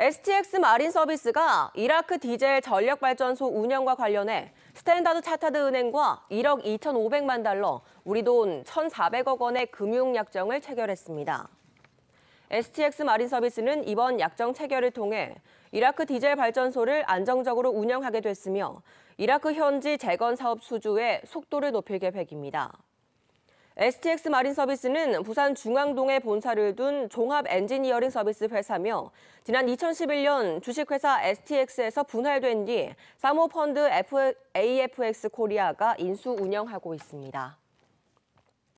STX 마린 서비스가 이라크 디젤 전력발전소 운영과 관련해 스탠다드 차타드 은행과 1억 2,500만 달러, 우리 돈 1,400억 원의 금융 약정을 체결했습니다. STX 마린 서비스는 이번 약정 체결을 통해 이라크 디젤 발전소를 안정적으로 운영하게 됐으며 이라크 현지 재건 사업 수주의 속도를 높일 계획입니다. STX 마린 서비스는 부산 중앙동에 본사를 둔 종합 엔지니어링 서비스 회사며 지난 2011년 주식회사 STX에서 분할된 뒤 사모펀드 AFX 코리아가 인수 운영하고 있습니다.